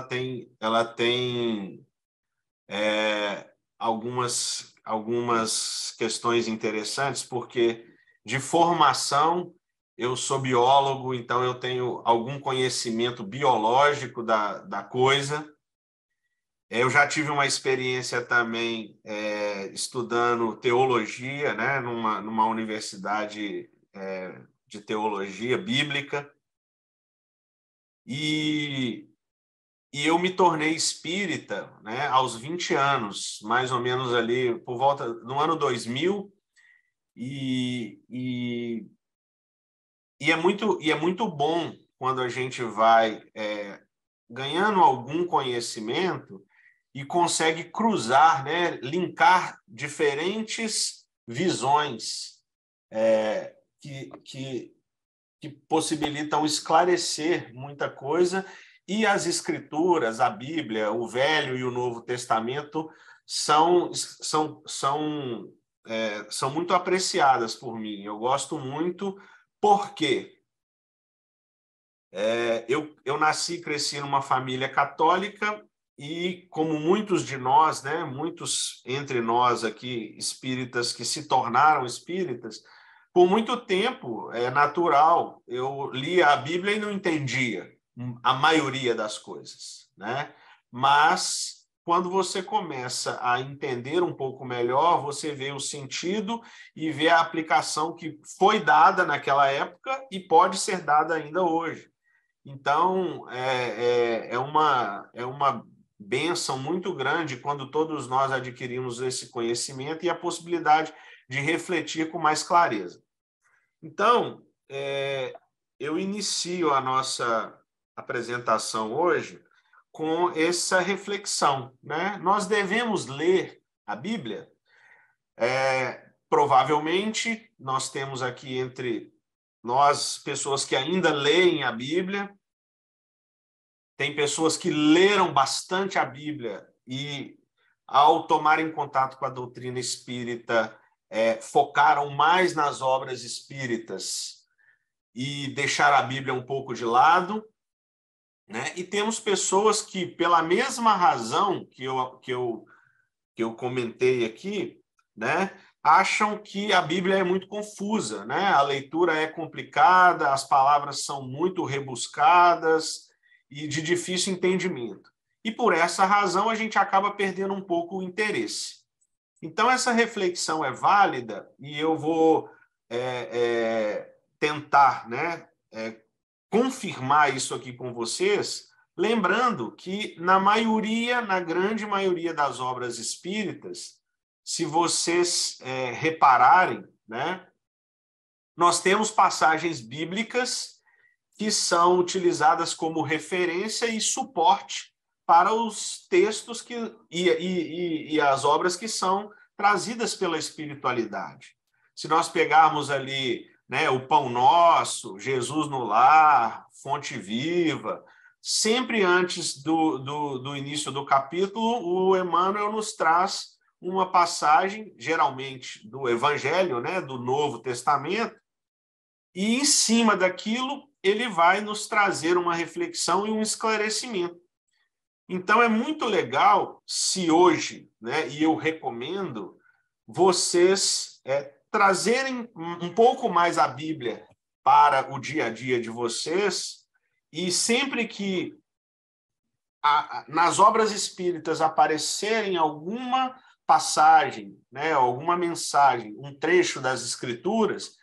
ela tem, ela tem é, algumas, algumas questões interessantes, porque de formação eu sou biólogo, então eu tenho algum conhecimento biológico da, da coisa. Eu já tive uma experiência também é, estudando teologia, né, numa, numa universidade é, de teologia bíblica. E e eu me tornei espírita né, aos 20 anos, mais ou menos ali, por volta no ano 2000, e, e, e é, muito, e é muito bom quando a gente vai é, ganhando algum conhecimento e consegue cruzar, né, linkar diferentes visões é, que, que, que possibilitam esclarecer muita coisa e as Escrituras, a Bíblia, o Velho e o Novo Testamento são, são, são, é, são muito apreciadas por mim. Eu gosto muito porque é, eu, eu nasci e cresci numa família católica e, como muitos de nós, né, muitos entre nós aqui espíritas que se tornaram espíritas, por muito tempo, é natural, eu lia a Bíblia e não entendia a maioria das coisas, né? Mas quando você começa a entender um pouco melhor, você vê o sentido e vê a aplicação que foi dada naquela época e pode ser dada ainda hoje. Então, é, é, é uma, é uma benção muito grande quando todos nós adquirimos esse conhecimento e a possibilidade de refletir com mais clareza. Então, é, eu inicio a nossa apresentação hoje com essa reflexão. Né? Nós devemos ler a Bíblia. É, provavelmente, nós temos aqui entre nós pessoas que ainda leem a Bíblia, tem pessoas que leram bastante a Bíblia e, ao tomarem contato com a doutrina espírita, é, focaram mais nas obras espíritas e deixaram a Bíblia um pouco de lado né? E temos pessoas que, pela mesma razão que eu, que eu, que eu comentei aqui, né? acham que a Bíblia é muito confusa, né? a leitura é complicada, as palavras são muito rebuscadas e de difícil entendimento. E por essa razão a gente acaba perdendo um pouco o interesse. Então, essa reflexão é válida e eu vou é, é, tentar né, é, confirmar isso aqui com vocês, lembrando que na maioria, na grande maioria das obras espíritas, se vocês é, repararem, né, nós temos passagens bíblicas que são utilizadas como referência e suporte para os textos que, e, e, e as obras que são trazidas pela espiritualidade. Se nós pegarmos ali né, o Pão Nosso, Jesus no Lar, Fonte Viva. Sempre antes do, do, do início do capítulo, o Emmanuel nos traz uma passagem, geralmente do Evangelho, né, do Novo Testamento, e em cima daquilo ele vai nos trazer uma reflexão e um esclarecimento. Então é muito legal se hoje, né, e eu recomendo, vocês é, trazerem um pouco mais a Bíblia para o dia a dia de vocês e sempre que a, nas obras espíritas aparecerem alguma passagem, né, alguma mensagem, um trecho das escrituras,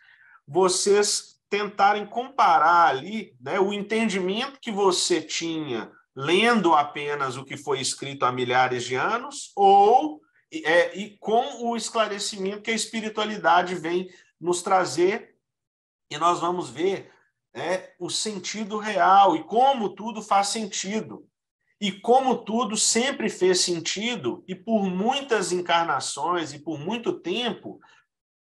vocês tentarem comparar ali né, o entendimento que você tinha lendo apenas o que foi escrito há milhares de anos ou é, e com o esclarecimento que a espiritualidade vem nos trazer, e nós vamos ver é, o sentido real e como tudo faz sentido. E como tudo sempre fez sentido, e por muitas encarnações e por muito tempo,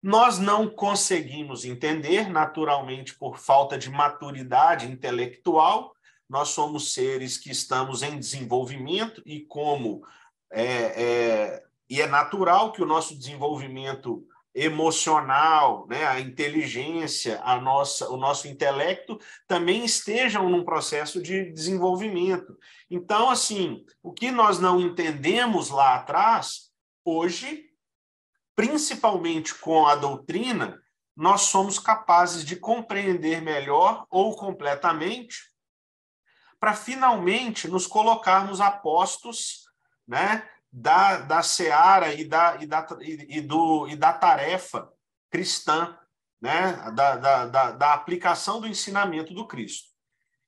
nós não conseguimos entender, naturalmente por falta de maturidade intelectual. Nós somos seres que estamos em desenvolvimento e, como é, é, e é natural que o nosso desenvolvimento emocional, né, a inteligência, a nossa, o nosso intelecto também estejam num processo de desenvolvimento. Então, assim, o que nós não entendemos lá atrás, hoje, principalmente com a doutrina, nós somos capazes de compreender melhor ou completamente, para finalmente nos colocarmos a postos, né, da, da seara e da, e, da, e, do, e da tarefa cristã, né? da, da, da, da aplicação do ensinamento do Cristo.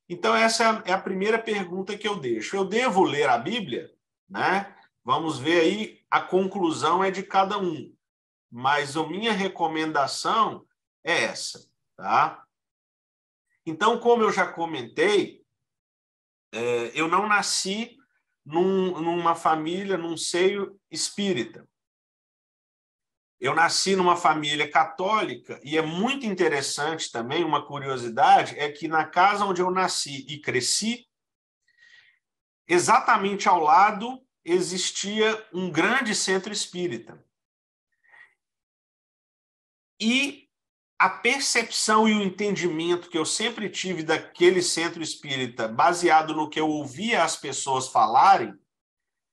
Então, essa é, é a primeira pergunta que eu deixo. Eu devo ler a Bíblia? Né? Vamos ver aí, a conclusão é de cada um. Mas a minha recomendação é essa, tá? Então, como eu já comentei, é, eu não nasci num, numa família, num seio espírita. Eu nasci numa família católica e é muito interessante também, uma curiosidade, é que na casa onde eu nasci e cresci, exatamente ao lado existia um grande centro espírita. E a percepção e o entendimento que eu sempre tive daquele centro espírita, baseado no que eu ouvia as pessoas falarem,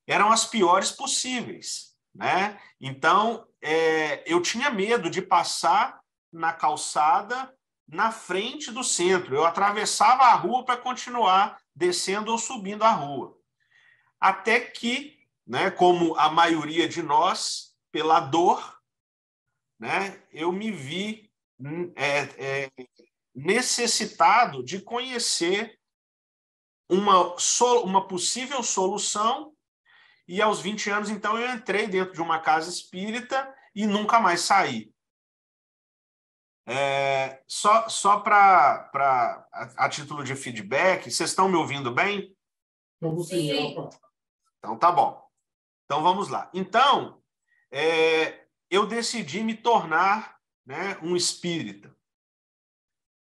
eram as piores possíveis, né? Então, é, eu tinha medo de passar na calçada na frente do centro. Eu atravessava a rua para continuar descendo ou subindo a rua. Até que, né, como a maioria de nós, pela dor, né, eu me vi é, é necessitado de conhecer uma, uma possível solução. E aos 20 anos, então, eu entrei dentro de uma casa espírita e nunca mais saí. É, só só para a, a, título de feedback, vocês estão me ouvindo bem? Sim. Então tá bom. Então vamos lá. Então é, eu decidi me tornar né, um espírita.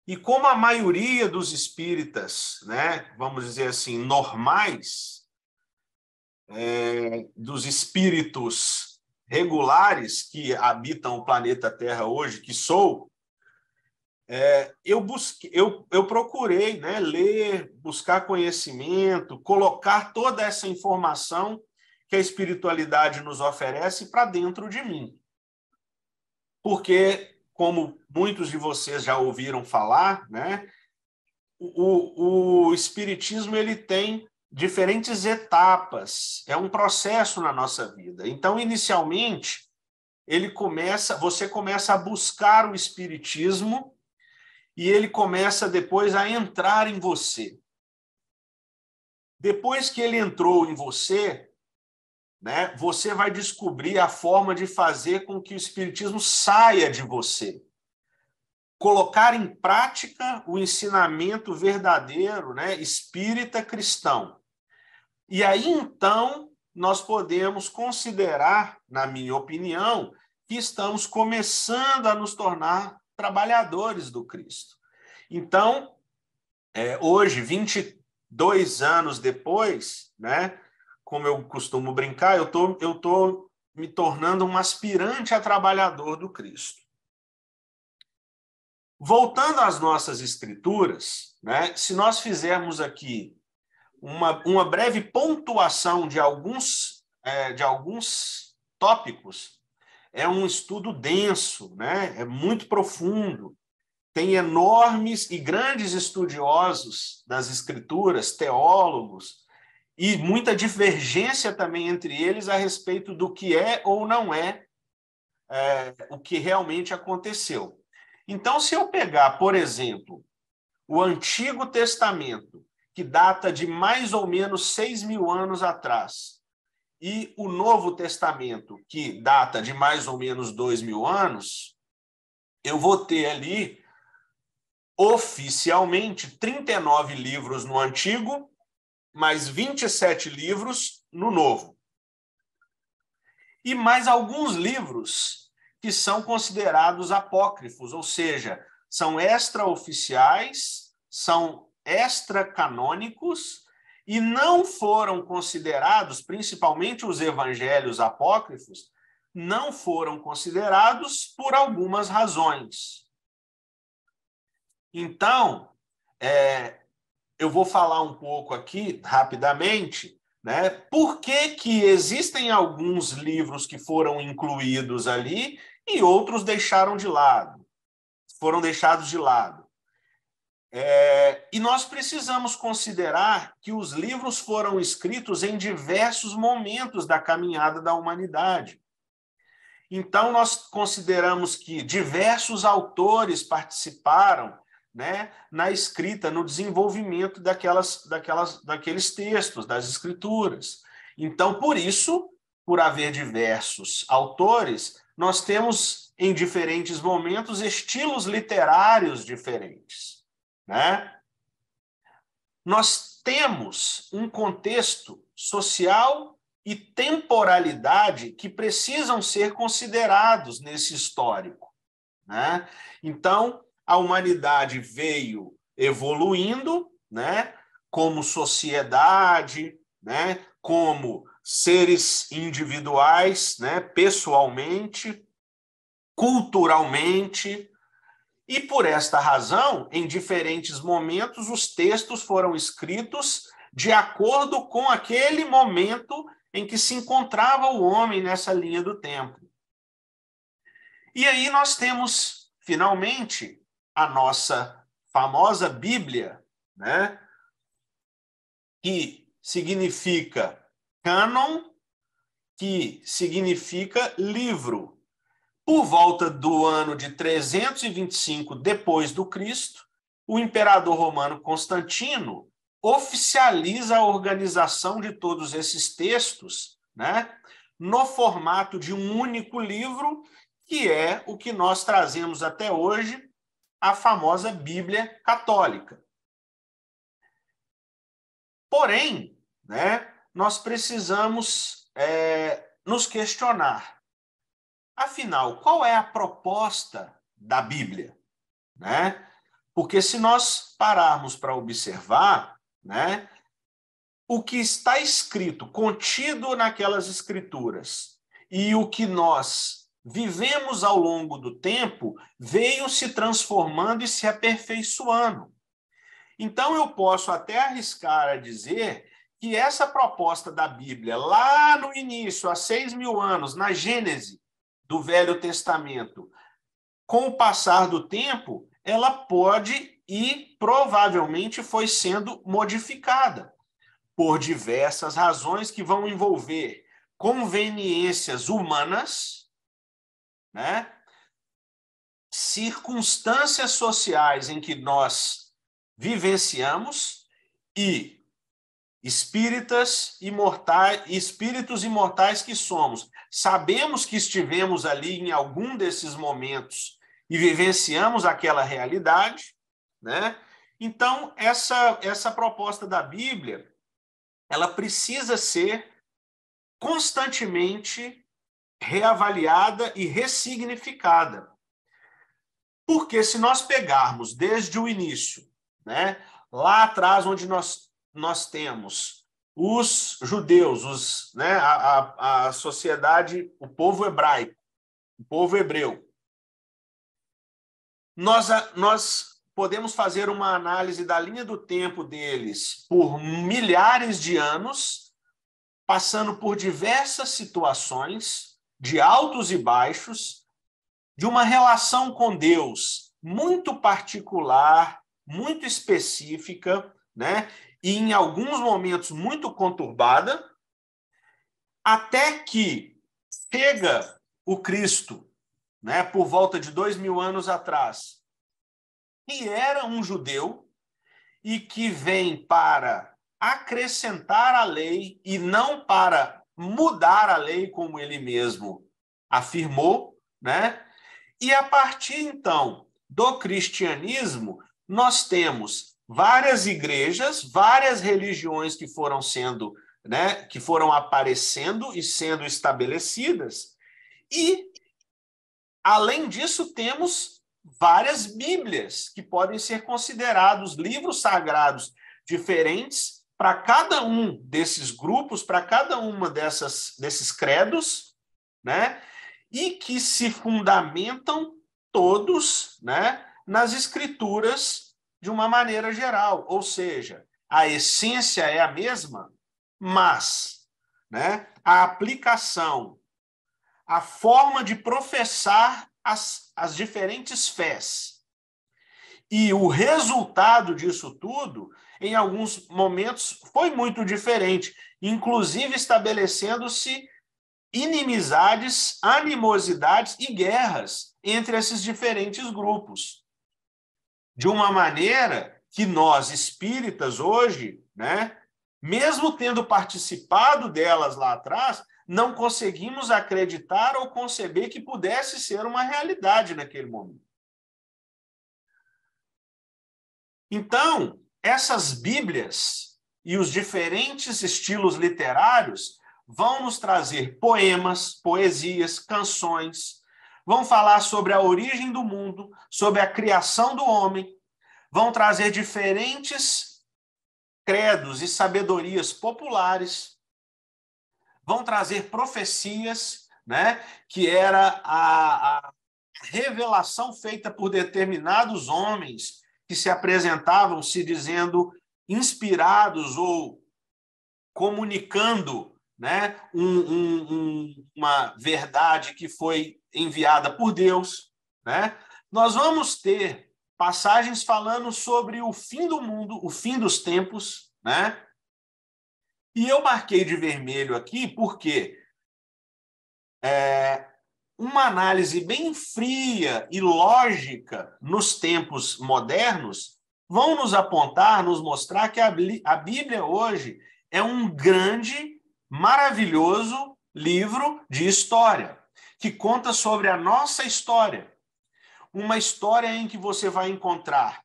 E como a maioria dos espíritas, né, vamos dizer assim, normais, é, dos espíritos regulares que habitam o planeta Terra hoje, que sou, é, eu, busquei, eu, eu procurei né, ler, buscar conhecimento, colocar toda essa informação que a espiritualidade nos oferece para dentro de mim porque, como muitos de vocês já ouviram falar, né, o, o espiritismo ele tem diferentes etapas, é um processo na nossa vida. Então, inicialmente, ele começa, você começa a buscar o espiritismo e ele começa depois a entrar em você. Depois que ele entrou em você, né, você vai descobrir a forma de fazer com que o espiritismo saia de você. Colocar em prática o ensinamento verdadeiro, né, espírita cristão. E aí então nós podemos considerar, na minha opinião, que estamos começando a nos tornar trabalhadores do Cristo. Então, é, hoje, 22 anos depois, né, como eu costumo brincar, eu tô, eu tô me tornando um aspirante a trabalhador do Cristo. Voltando às nossas escrituras, né, se nós fizermos aqui uma, uma breve pontuação de alguns, é, de alguns tópicos, é um estudo denso, né, é muito profundo, tem enormes e grandes estudiosos das escrituras, teólogos, e muita divergência também entre eles a respeito do que é ou não é, é o que realmente aconteceu. Então, se eu pegar, por exemplo, o Antigo Testamento, que data de mais ou menos 6 mil anos atrás, e o Novo Testamento, que data de mais ou menos 2 mil anos, eu vou ter ali, oficialmente, 39 livros no Antigo mais 27 livros no Novo. E mais alguns livros que são considerados apócrifos, ou seja, são extraoficiais, são extracanônicos e não foram considerados, principalmente os evangelhos apócrifos, não foram considerados por algumas razões. Então, é, eu vou falar um pouco aqui rapidamente, né? Por que, que existem alguns livros que foram incluídos ali e outros deixaram de lado, foram deixados de lado. É, e nós precisamos considerar que os livros foram escritos em diversos momentos da caminhada da humanidade. Então, nós consideramos que diversos autores participaram né, na escrita, no desenvolvimento daquelas, daquelas, daqueles textos, das escrituras. Então, por isso, por haver diversos autores, nós temos em diferentes momentos estilos literários diferentes, né? Nós temos um contexto social e temporalidade que precisam ser considerados nesse histórico, né? Então, a humanidade veio evoluindo, né? Como sociedade, né? Como seres individuais, né? Pessoalmente, culturalmente, e por esta razão, em diferentes momentos, os textos foram escritos de acordo com aquele momento em que se encontrava o homem nessa linha do tempo. E aí nós temos, finalmente, a nossa famosa Bíblia, né? que significa canon, que significa livro. Por volta do ano de 325 depois do Cristo, o imperador romano Constantino oficializa a organização de todos esses textos, né, no formato de um único livro, que é o que nós trazemos até hoje a famosa Bíblia Católica. Porém, né, nós precisamos é, nos questionar. Afinal, qual é a proposta da Bíblia? Né? Porque se nós pararmos para observar, né, o que está escrito, contido naquelas escrituras, e o que nós vivemos ao longo do tempo veio se transformando e se aperfeiçoando. Então, eu posso até arriscar a dizer que essa proposta da Bíblia, lá no início, há seis mil anos, na Gênese do Velho Testamento, com o passar do tempo, ela pode e provavelmente foi sendo modificada por diversas razões que vão envolver conveniências humanas, né? circunstâncias sociais em que nós vivenciamos e espíritas imortais, espíritos imortais que somos. Sabemos que estivemos ali em algum desses momentos e vivenciamos aquela realidade, né? Então, essa essa proposta da Bíblia, ela precisa ser constantemente reavaliada e ressignificada. Porque se nós pegarmos desde o início, né, lá atrás onde nós, nós temos os judeus, os, né, a, a, a sociedade, o povo hebraico, o povo hebreu, nós, nós podemos fazer uma análise da linha do tempo deles por milhares de anos, passando por diversas situações, de altos e baixos, de uma relação com Deus muito particular, muito específica, né? E em alguns momentos muito conturbada, até que chega o Cristo, né? Por volta de dois mil anos atrás, que era um judeu e que vem para acrescentar a lei e não para mudar a lei como ele mesmo afirmou, né? E a partir então do cristianismo, nós temos várias igrejas, várias religiões que foram sendo, né, que foram aparecendo e sendo estabelecidas. E além disso, temos várias Bíblias que podem ser considerados livros sagrados diferentes para cada um desses grupos, para cada uma dessas desses credos, né? E que se fundamentam todos, né, nas escrituras de uma maneira geral, ou seja, a essência é a mesma, mas, né, a aplicação, a forma de professar as, as diferentes fés e o resultado disso tudo em alguns momentos foi muito diferente, inclusive estabelecendo-se inimizades, animosidades e guerras entre esses diferentes grupos. De uma maneira que nós espíritas hoje, né, mesmo tendo participado delas lá atrás, não conseguimos acreditar ou conceber que pudesse ser uma realidade naquele momento. Então, essas Bíblias e os diferentes estilos literários vão nos trazer poemas, poesias, canções, vão falar sobre a origem do mundo, sobre a criação do homem, vão trazer diferentes credos e sabedorias populares, vão trazer profecias, né, que era a, a revelação feita por determinados homens que se apresentavam se dizendo inspirados ou comunicando né, um, um, um, uma verdade que foi enviada por Deus. Né? Nós vamos ter passagens falando sobre o fim do mundo, o fim dos tempos. Né? E eu marquei de vermelho aqui porque é, uma análise bem fria e lógica nos tempos modernos vão nos apontar, nos mostrar que a Bíblia hoje é um grande, maravilhoso livro de história, que conta sobre a nossa história. Uma história em que você vai encontrar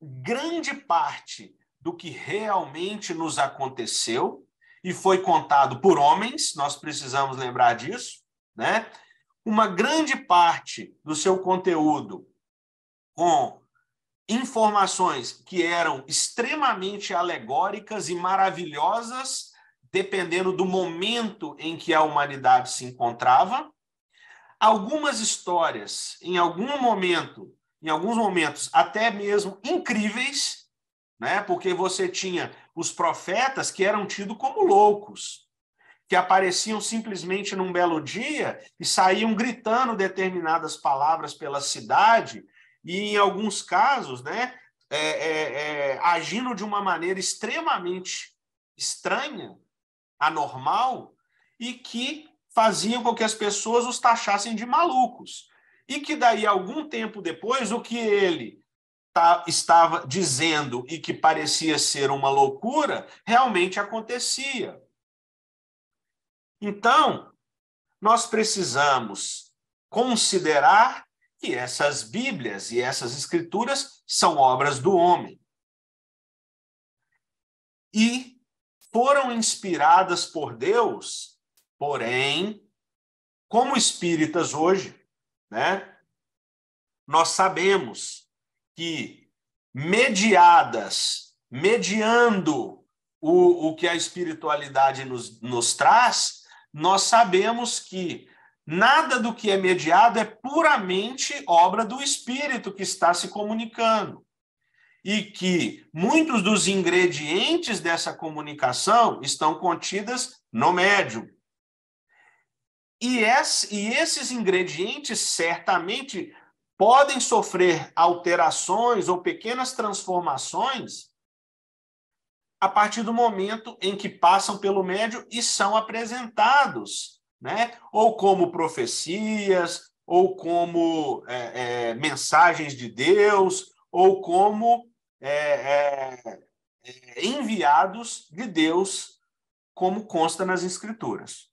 grande parte do que realmente nos aconteceu e foi contado por homens, nós precisamos lembrar disso, né? Uma grande parte do seu conteúdo com informações que eram extremamente alegóricas e maravilhosas, dependendo do momento em que a humanidade se encontrava. Algumas histórias, em algum momento, em alguns momentos até mesmo incríveis, né? Porque você tinha os profetas que eram tidos como loucos, que apareciam simplesmente num belo dia e saíam gritando determinadas palavras pela cidade e, em alguns casos, né, é, é, é, agindo de uma maneira extremamente estranha, anormal, e que faziam com que as pessoas os taxassem de malucos. E que daí, algum tempo depois, o que ele tá, estava dizendo e que parecia ser uma loucura, realmente acontecia. Então, nós precisamos considerar que essas Bíblias e essas Escrituras são obras do homem. E foram inspiradas por Deus, porém, como espíritas hoje, né? Nós sabemos que mediadas, mediando o, o que a espiritualidade nos, nos traz, nós sabemos que nada do que é mediado é puramente obra do espírito que está se comunicando. E que muitos dos ingredientes dessa comunicação estão contidas no médium. E, e esses ingredientes certamente podem sofrer alterações ou pequenas transformações a partir do momento em que passam pelo médio e são apresentados, né? ou como profecias, ou como é, é, mensagens de Deus, ou como é, é, é enviados de Deus, como consta nas Escrituras.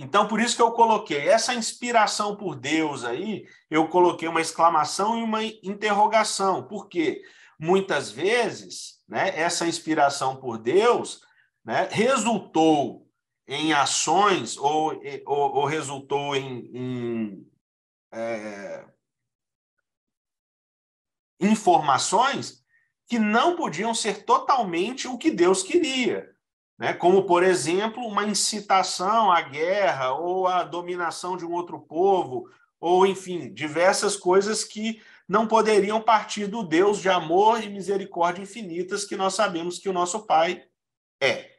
Então, por isso que eu coloquei essa inspiração por Deus aí, eu coloquei uma exclamação e uma interrogação, porque muitas vezes né, essa inspiração por Deus né, resultou em ações ou, ou, ou resultou em, em é, informações que não podiam ser totalmente o que Deus queria. Né? Como, por exemplo, uma incitação à guerra ou à dominação de um outro povo, ou, enfim, diversas coisas que não poderiam partir do Deus de amor e misericórdia infinitas que nós sabemos que o nosso Pai é.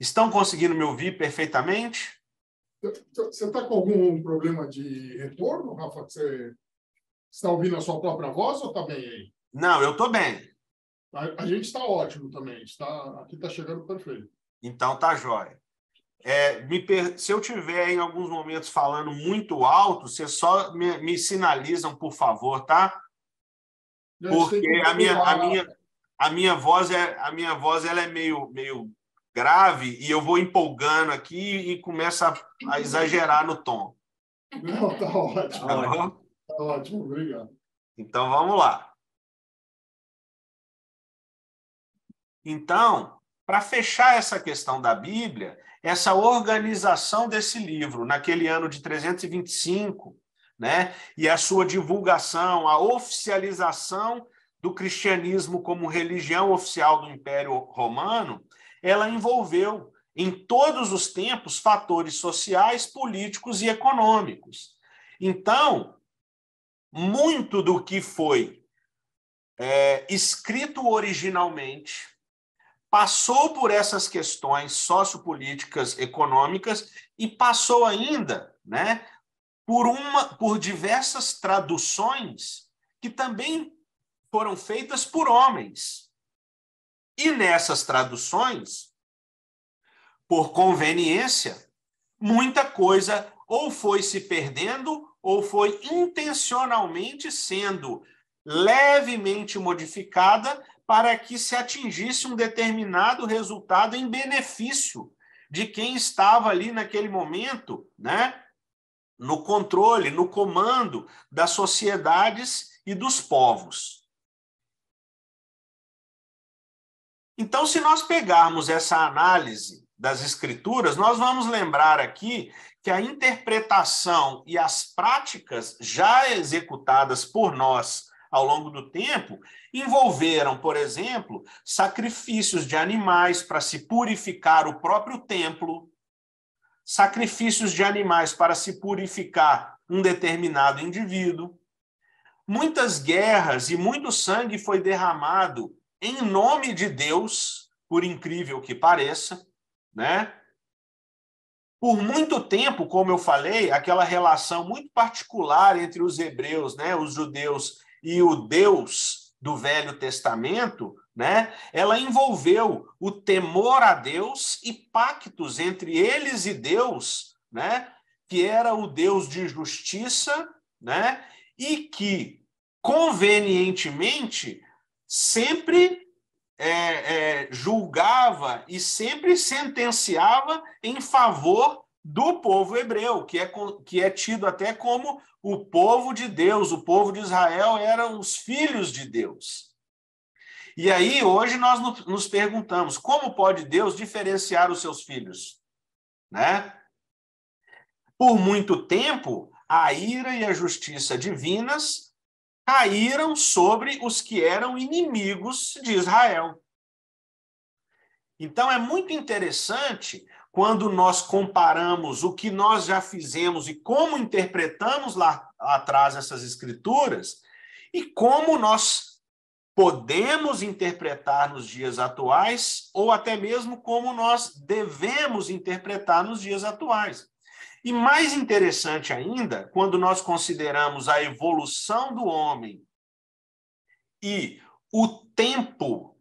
Estão conseguindo me ouvir perfeitamente? Você está com algum problema de retorno, Rafa? Você está ouvindo a sua própria voz ou está bem aí? Não, eu estou bem. A, a gente está ótimo também. Está aqui está chegando perfeito. Então tá jóia. É, me, se eu tiver em alguns momentos falando muito alto, vocês só me, me sinalizam, por favor, tá? Porque a minha, a minha, a minha voz é a minha voz ela é meio, meio grave e eu vou empolgando aqui e começo a, exagerar no tom. Não, tá ótimo. Tá, ótimo. tá ótimo, obrigado. Então vamos lá. Então, para fechar essa questão da Bíblia, essa organização desse livro, naquele ano de 325, né, e a sua divulgação, a oficialização do cristianismo como religião oficial do Império Romano, ela envolveu em todos os tempos fatores sociais, políticos e econômicos. Então, muito do que foi é, escrito originalmente passou por essas questões sociopolíticas, econômicas e passou ainda, né, por uma por diversas traduções que também foram feitas por homens. E nessas traduções, por conveniência, muita coisa ou foi se perdendo ou foi intencionalmente sendo levemente modificada para que se atingisse um determinado resultado em benefício de quem estava ali naquele momento, né? No controle, no comando das sociedades e dos povos. Então, se nós pegarmos essa análise das escrituras, nós vamos lembrar aqui que a interpretação e as práticas já executadas por nós ao longo do tempo, envolveram, por exemplo, sacrifícios de animais para se purificar o próprio templo, sacrifícios de animais para se purificar um determinado indivíduo. Muitas guerras e muito sangue foi derramado em nome de Deus, por incrível que pareça, né? Por muito tempo, como eu falei, aquela relação muito particular entre os hebreus, né, os judeus e o Deus do Velho Testamento, né? Ela envolveu o temor a Deus e pactos entre eles e Deus, né? Que era o Deus de justiça, né? E que convenientemente sempre é, é, julgava e sempre sentenciava em favor do povo hebreu, que é, que é tido até como o povo de Deus. O povo de Israel eram os filhos de Deus. E aí, hoje, nós nos perguntamos como pode Deus diferenciar os seus filhos? Né? Por muito tempo, a ira e a justiça divinas caíram sobre os que eram inimigos de Israel. Então, é muito interessante quando nós comparamos o que nós já fizemos e como interpretamos lá, lá atrás essas escrituras e como nós podemos interpretar nos dias atuais ou até mesmo como nós devemos interpretar nos dias atuais. E mais interessante ainda, quando nós consideramos a evolução do homem e o tempo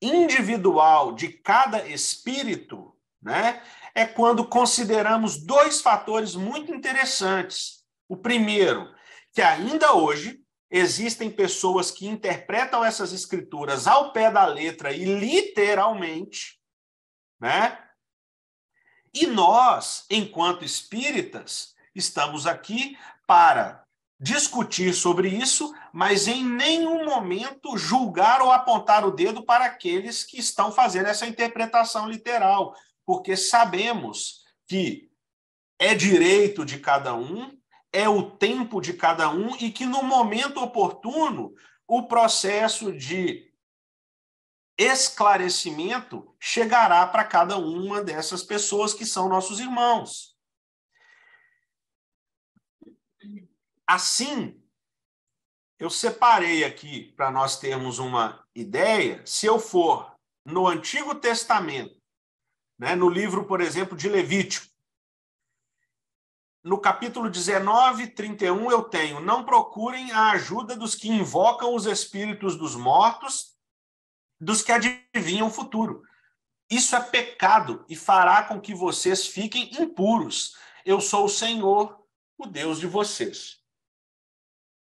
individual de cada espírito, né? É quando consideramos dois fatores muito interessantes. O primeiro, que ainda hoje existem pessoas que interpretam essas escrituras ao pé da letra e literalmente, né? E nós, enquanto espíritas, estamos aqui para discutir sobre isso, mas em nenhum momento julgar ou apontar o dedo para aqueles que estão fazendo essa interpretação literal porque sabemos que é direito de cada um, é o tempo de cada um e que no momento oportuno o processo de esclarecimento chegará para cada uma dessas pessoas que são nossos irmãos. Assim, eu separei aqui para nós termos uma ideia, se eu for no Antigo Testamento né? no livro, por exemplo, de Levítico. No capítulo 19, 31, eu tenho: Não procurem a ajuda dos que invocam os espíritos dos mortos, dos que adivinham o futuro. Isso é pecado e fará com que vocês fiquem impuros. Eu sou o Senhor, o Deus de vocês.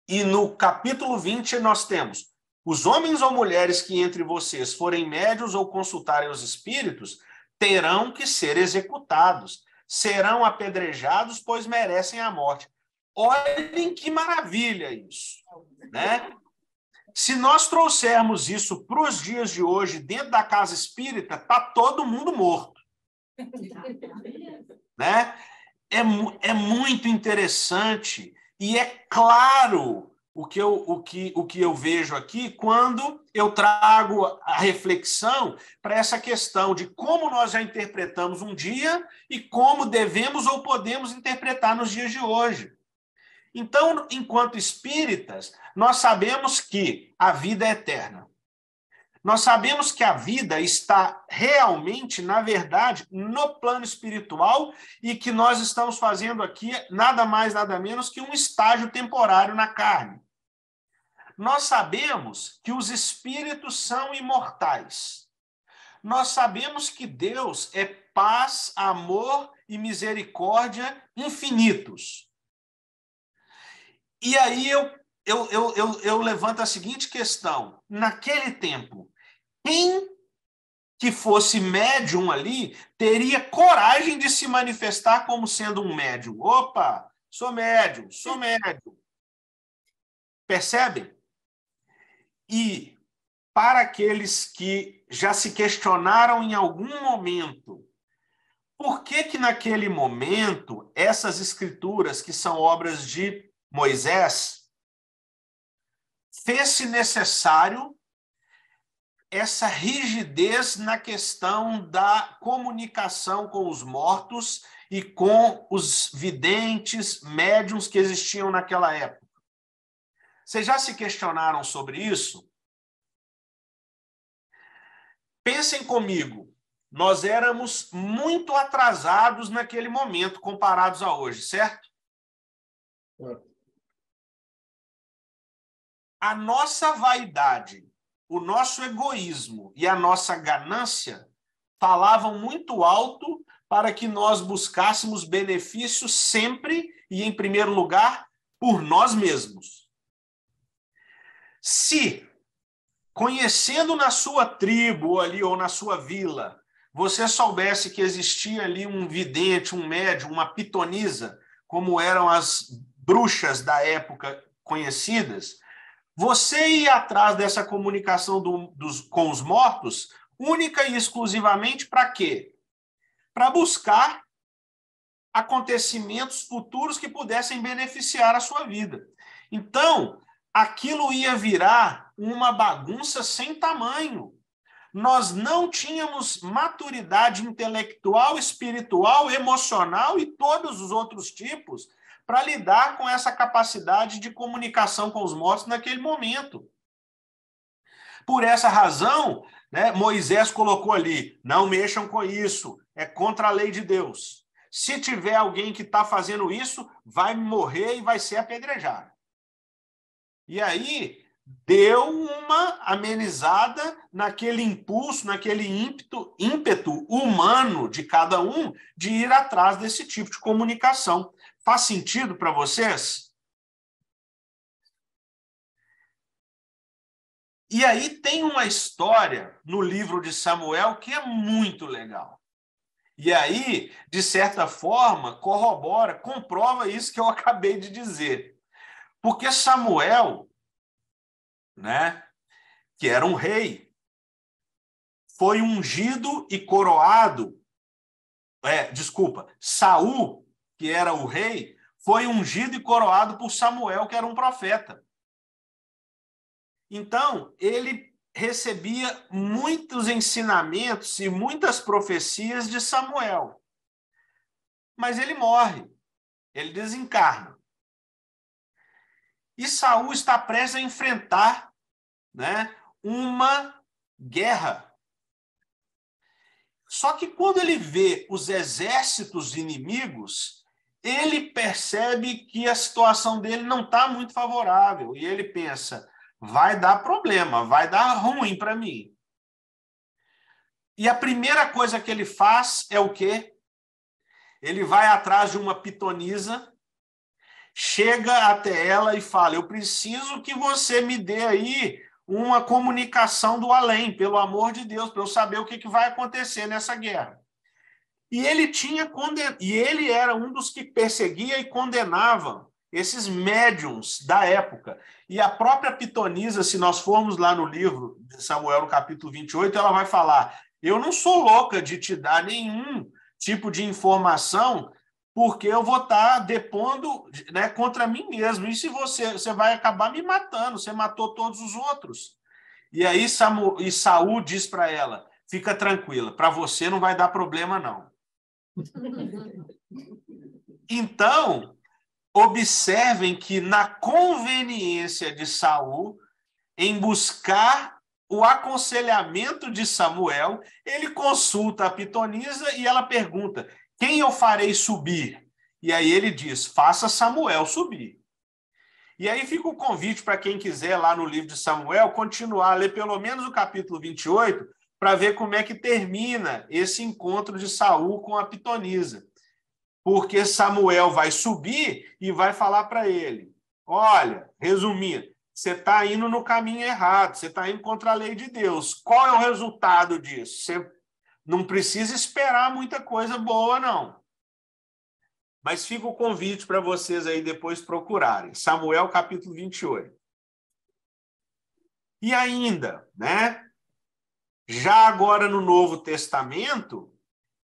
E no capítulo 20 nós temos: os homens ou mulheres que entre vocês forem médios ou consultarem os espíritos, terão que ser executados, serão apedrejados, pois merecem a morte. Olhem que maravilha isso, né? Se nós trouxermos isso para os dias de hoje, dentro da casa espírita, tá todo mundo morto. né? É, é muito interessante e é claro o que eu, o que, o que eu vejo aqui quando eu trago a reflexão para essa questão de como nós já interpretamos um dia e como devemos ou podemos interpretar nos dias de hoje. Então, enquanto espíritas, nós sabemos que a vida é eterna. Nós sabemos que a vida está realmente, na verdade, no plano espiritual e que nós estamos fazendo aqui nada mais, nada menos que um estágio temporário na carne. Nós sabemos que os espíritos são imortais. Nós sabemos que Deus é paz, amor e misericórdia infinitos. E aí eu, eu, eu, eu, eu levanto a seguinte questão: naquele tempo, quem que fosse médium ali teria coragem de se manifestar como sendo um médium? Opa, sou médium, sou médium. Percebem? E para aqueles que já se questionaram em algum momento, por que que naquele momento essas escrituras que são obras de Moisés fez-se necessário essa rigidez na questão da comunicação com os mortos e com os videntes, médiums que existiam naquela época? Vocês já se questionaram sobre isso? Pensem comigo, nós éramos muito atrasados naquele momento comparados a hoje, certo? A nossa vaidade, o nosso egoísmo e a nossa ganância falavam muito alto para que nós buscássemos benefícios sempre e, em primeiro lugar, por nós mesmos. Se, conhecendo na sua tribo ali ou na sua vila, você soubesse que existia ali um vidente, um médium, uma pitonisa, como eram as bruxas da época conhecidas, você ia atrás dessa comunicação do, dos, com os mortos única e exclusivamente para quê? Para buscar acontecimentos futuros que pudessem beneficiar a sua vida. Então, aquilo ia virar uma bagunça sem tamanho. Nós não tínhamos maturidade intelectual, espiritual, emocional e todos os outros tipos para lidar com essa capacidade de comunicação com os mortos naquele momento. Por essa razão, né, Moisés colocou ali: não mexam com isso, é contra a lei de Deus. Se tiver alguém que está fazendo isso, vai morrer e vai ser apedrejado. E aí deu uma amenizada naquele impulso, naquele ímpeto, ímpeto humano de cada um de ir atrás desse tipo de comunicação. Faz sentido para vocês? E aí tem uma história no livro de Samuel que é muito legal. E aí, de certa forma, corrobora, comprova isso que eu acabei de dizer. Porque Samuel, né, que era um rei, foi ungido e coroado. É, desculpa, Saul, que era o rei, foi ungido e coroado por Samuel, que era um profeta. Então, ele recebia muitos ensinamentos e muitas profecias de Samuel. Mas ele morre, ele desencarna. E Saul está prestes a enfrentar né, uma guerra. Só que quando ele vê os exércitos inimigos, ele percebe que a situação dele não está muito favorável. E ele pensa: vai dar problema, vai dar ruim para mim. E a primeira coisa que ele faz é o quê? Ele vai atrás de uma pitonisa chega até ela e fala: Eu preciso que você me dê aí uma comunicação do além, pelo amor de Deus, para eu saber o que, que vai acontecer nessa guerra. E ele tinha conden... e ele era um dos que perseguia e condenava esses médiums da época. E a própria Pitonisa, se nós formos lá no livro de Samuel, no capítulo 28, ela vai falar: Eu não sou louca de te dar nenhum tipo de informação porque eu vou estar tá depondo né, contra mim mesmo. E se você, você vai acabar me matando, você matou todos os outros. E aí Samu, e Saul diz para ela: fica tranquila, para você não vai dar problema, não. então, observem que na conveniência de Saul em buscar o aconselhamento de Samuel, ele consulta a pitonisa e ela pergunta: quem eu farei subir? E aí ele diz: faça Samuel subir. E aí fica o convite para quem quiser lá no livro de Samuel continuar a ler pelo menos o capítulo 28 para ver como é que termina esse encontro de Saul com a pitonisa. Porque Samuel vai subir e vai falar para ele: "Olha, resumindo, você está indo no caminho errado, você está indo contra a lei de Deus. Qual é o resultado disso? Você não precisa esperar muita coisa boa, não. Mas fica o convite para vocês aí depois procurarem. Samuel capítulo 28. E ainda, né? Já agora no Novo Testamento,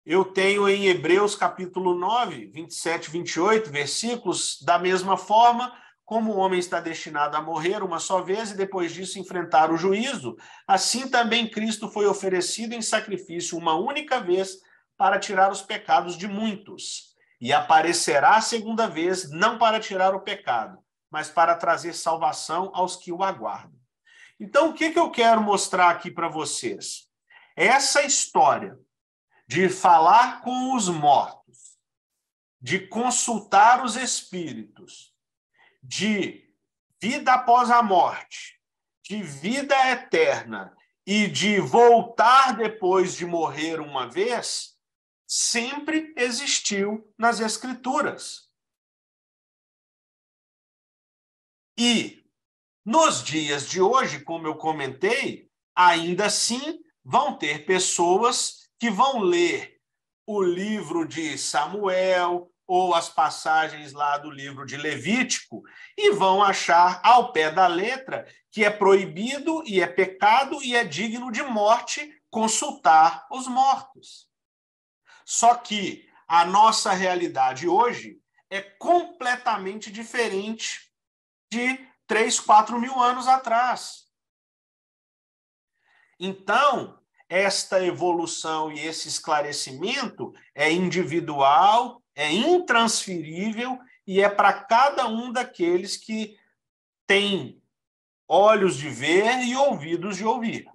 eu tenho em Hebreus capítulo 9, 27 e 28 versículos, da mesma forma, como o homem está destinado a morrer uma só vez e depois disso enfrentar o juízo, assim também Cristo foi oferecido em sacrifício uma única vez para tirar os pecados de muitos. E aparecerá a segunda vez, não para tirar o pecado, mas para trazer salvação aos que o aguardam. Então, o que, que eu quero mostrar aqui para vocês? Essa história de falar com os mortos, de consultar os espíritos, de vida após a morte, de vida eterna e de voltar depois de morrer uma vez, sempre existiu nas Escrituras. E nos dias de hoje, como eu comentei, ainda assim vão ter pessoas que vão ler o livro de Samuel, ou as passagens lá do livro de Levítico e vão achar ao pé da letra que é proibido e é pecado e é digno de morte consultar os mortos. Só que a nossa realidade hoje é completamente diferente de 3, 4 mil anos atrás. Então, esta evolução e esse esclarecimento é individual é intransferível e é para cada um daqueles que tem olhos de ver e ouvidos de ouvir.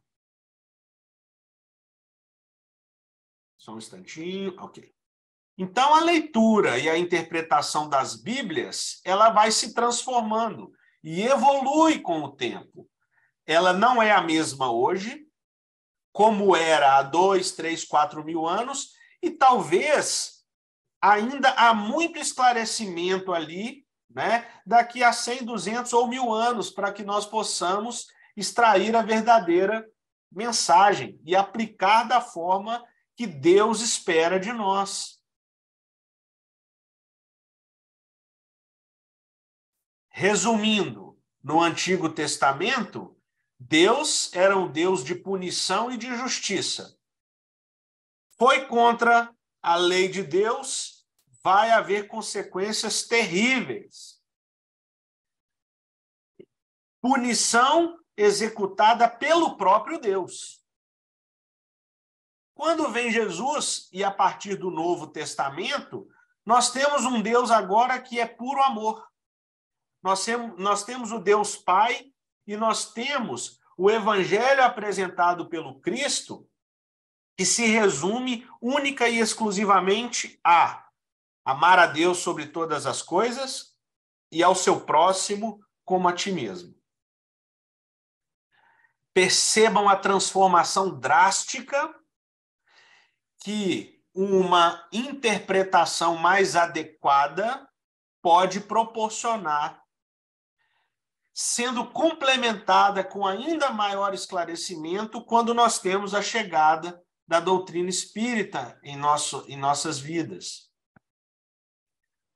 Só um instantinho, ok. Então a leitura e a interpretação das Bíblias, ela vai se transformando e evolui com o tempo. Ela não é a mesma hoje, como era há dois, três, quatro mil anos, e talvez ainda há muito esclarecimento ali, né? Daqui a 100, 200 ou mil anos, para que nós possamos extrair a verdadeira mensagem e aplicar da forma que Deus espera de nós. Resumindo, no Antigo Testamento, Deus era um Deus de punição e de justiça. Foi contra a lei de Deus, vai haver consequências terríveis. Punição executada pelo próprio Deus. Quando vem Jesus, e a partir do Novo Testamento, nós temos um Deus agora que é puro amor. Nós temos, nós temos o Deus Pai e nós temos o Evangelho apresentado pelo Cristo, que se resume única e exclusivamente a amar a Deus sobre todas as coisas e ao seu próximo como a ti mesmo. Percebam a transformação drástica que uma interpretação mais adequada pode proporcionar, sendo complementada com ainda maior esclarecimento quando nós temos a chegada da doutrina espírita em, nosso, em nossas vidas.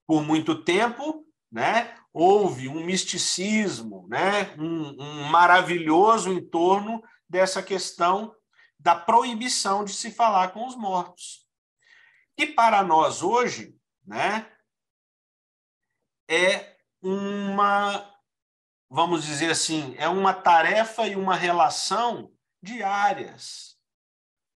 Por muito tempo, né, houve um misticismo, né, um, um maravilhoso em torno dessa questão da proibição de se falar com os mortos. E para nós hoje, né, é uma, vamos dizer assim, é uma tarefa e uma relação diárias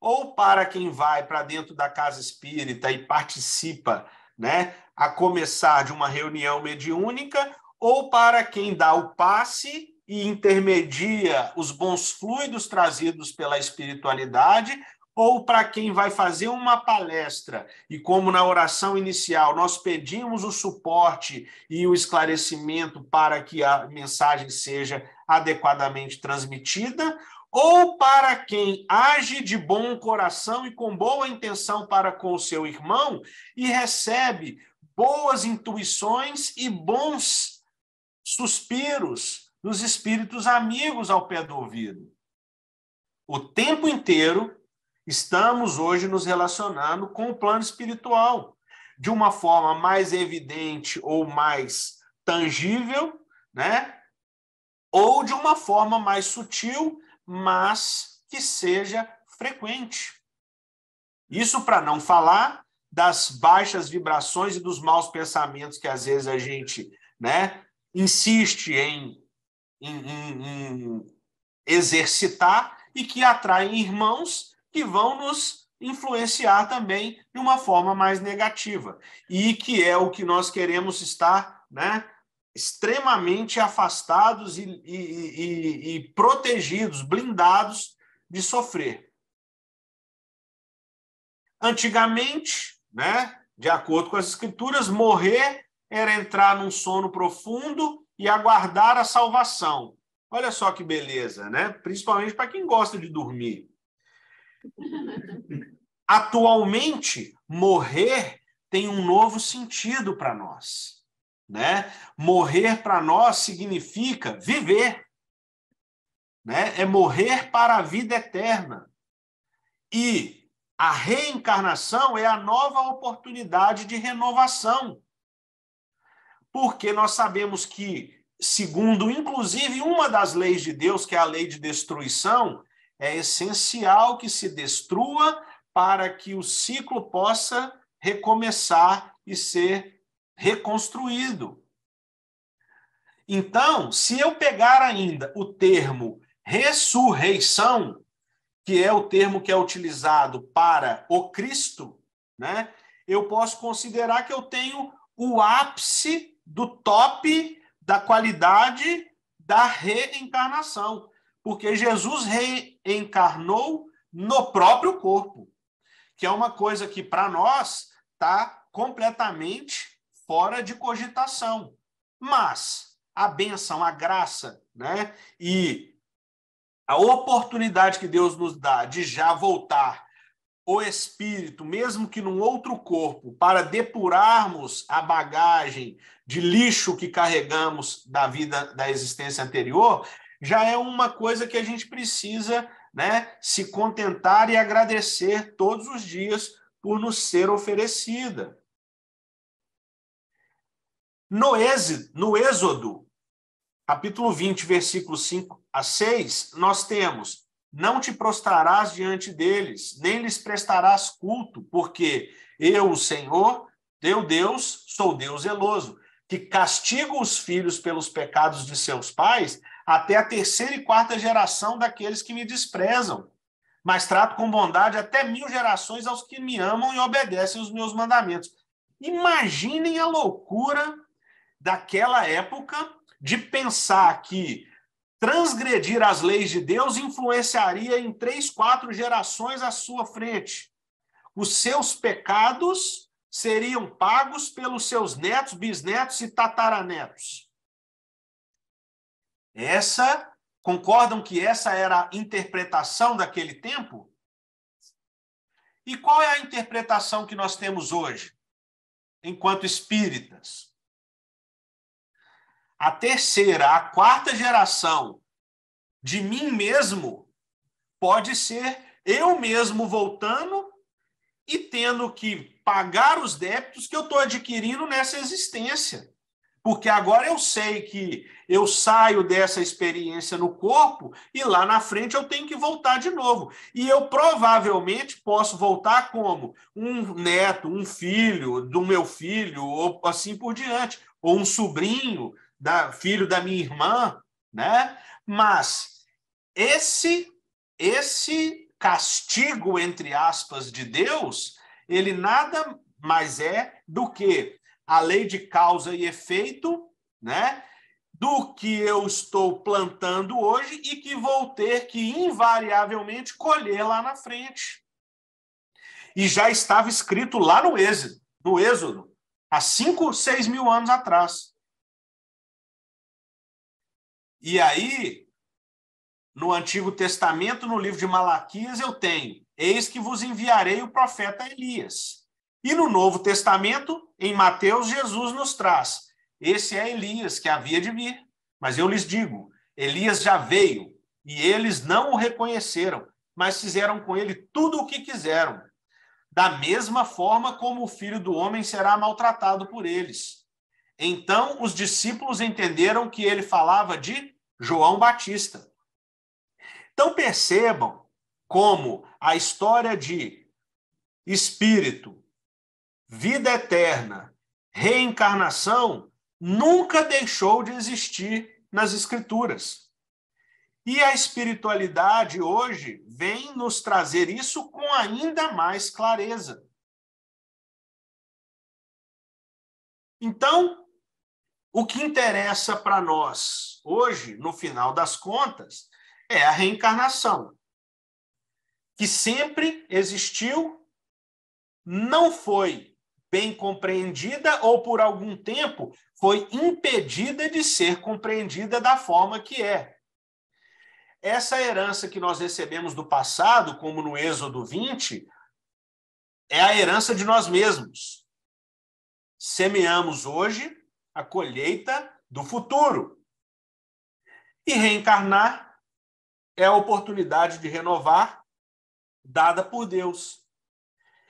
ou para quem vai para dentro da casa espírita e participa, né, a começar de uma reunião mediúnica, ou para quem dá o passe e intermedia os bons fluidos trazidos pela espiritualidade, ou para quem vai fazer uma palestra e, como na oração inicial, nós pedimos o suporte e o esclarecimento para que a mensagem seja adequadamente transmitida, ou para quem age de bom coração e com boa intenção para com o seu irmão e recebe boas intuições e bons suspiros dos espíritos amigos ao pé do ouvido. O tempo inteiro estamos hoje nos relacionando com o plano espiritual, de uma forma mais evidente ou mais tangível, né? Ou de uma forma mais sutil, mas que seja frequente. Isso para não falar das baixas vibrações e dos maus pensamentos que às vezes a gente né, insiste em, em, em, em exercitar e que atraem irmãos que vão nos influenciar também de uma forma mais negativa e que é o que nós queremos estar né, extremamente afastados e, e, e, e protegidos, blindados de sofrer. Antigamente, né, de acordo com as escrituras, morrer era entrar num sono profundo e aguardar a salvação. Olha só que beleza, né? Principalmente para quem gosta de dormir. Atualmente, morrer tem um novo sentido para nós. Né? Morrer para nós significa viver, né? é morrer para a vida eterna. E a reencarnação é a nova oportunidade de renovação, porque nós sabemos que, segundo inclusive uma das leis de Deus, que é a lei de destruição, é essencial que se destrua para que o ciclo possa recomeçar e ser reconstruído. Então, se eu pegar ainda o termo ressurreição, que é o termo que é utilizado para o Cristo, né? Eu posso considerar que eu tenho o ápice do top da qualidade da reencarnação, porque Jesus reencarnou no próprio corpo, que é uma coisa que para nós está completamente fora de cogitação. Mas a bênção, a graça, né? E a oportunidade que Deus nos dá de já voltar o espírito, mesmo que num outro corpo, para depurarmos a bagagem de lixo que carregamos da vida da existência anterior, já é uma coisa que a gente precisa, né, se contentar e agradecer todos os dias por nos ser oferecida. No êxodo, no êxodo, capítulo 20, versículo 5 a 6, nós temos: Não te prostrarás diante deles, nem lhes prestarás culto, porque eu, o Senhor, teu Deus, sou Deus zeloso, que castigo os filhos pelos pecados de seus pais até a terceira e quarta geração daqueles que me desprezam. Mas trato com bondade até mil gerações aos que me amam e obedecem os meus mandamentos. Imaginem a loucura daquela época de pensar que transgredir as leis de Deus influenciaria em três, quatro gerações à sua frente. Os seus pecados seriam pagos pelos seus netos, bisnetos e tataranetos. Essa, concordam que essa era a interpretação daquele tempo? E qual é a interpretação que nós temos hoje, enquanto espíritas? a terceira, a quarta geração de mim mesmo pode ser eu mesmo voltando e tendo que pagar os débitos que eu estou adquirindo nessa existência. Porque agora eu sei que eu saio dessa experiência no corpo e lá na frente eu tenho que voltar de novo. E eu provavelmente posso voltar como um neto, um filho do meu filho, ou assim por diante, ou um sobrinho, da, filho da minha irmã, né? Mas esse esse castigo entre aspas de Deus, ele nada mais é do que a lei de causa e efeito, né? Do que eu estou plantando hoje e que vou ter que invariavelmente colher lá na frente. E já estava escrito lá no Êxodo, no Êxodo, há cinco, seis mil anos atrás. E aí, no Antigo Testamento, no livro de Malaquias, eu tenho: Eis que vos enviarei o profeta Elias. E no Novo Testamento, em Mateus, Jesus nos traz: Esse é Elias que havia de vir. Mas eu lhes digo: Elias já veio, e eles não o reconheceram, mas fizeram com ele tudo o que quiseram. Da mesma forma como o filho do homem será maltratado por eles. Então os discípulos entenderam que ele falava de João Batista. Então percebam como a história de espírito, vida eterna, reencarnação nunca deixou de existir nas escrituras. E a espiritualidade hoje vem nos trazer isso com ainda mais clareza. Então, o que interessa para nós hoje, no final das contas, é a reencarnação, que sempre existiu, não foi bem compreendida ou por algum tempo foi impedida de ser compreendida da forma que é. Essa herança que nós recebemos do passado, como no Êxodo 20, é a herança de nós mesmos. Semeamos hoje, a colheita do futuro. E reencarnar é a oportunidade de renovar dada por Deus.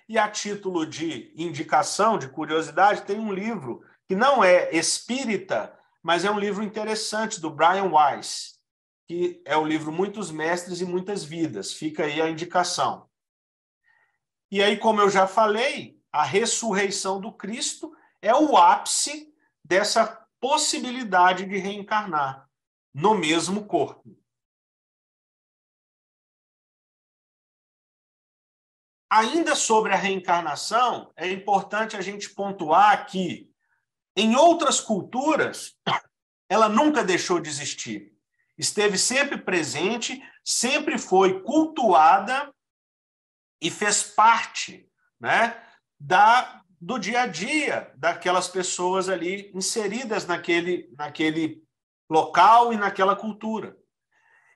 E a título de indicação, de curiosidade, tem um livro que não é espírita, mas é um livro interessante do Brian Weiss, que é o livro Muitos Mestres e Muitas Vidas. Fica aí a indicação. E aí, como eu já falei, a ressurreição do Cristo é o ápice dessa possibilidade de reencarnar no mesmo corpo. Ainda sobre a reencarnação, é importante a gente pontuar que, em outras culturas, ela nunca deixou de existir. Esteve sempre presente, sempre foi cultuada e fez parte né, da, do dia a dia daquelas pessoas ali inseridas naquele, naquele local e naquela cultura.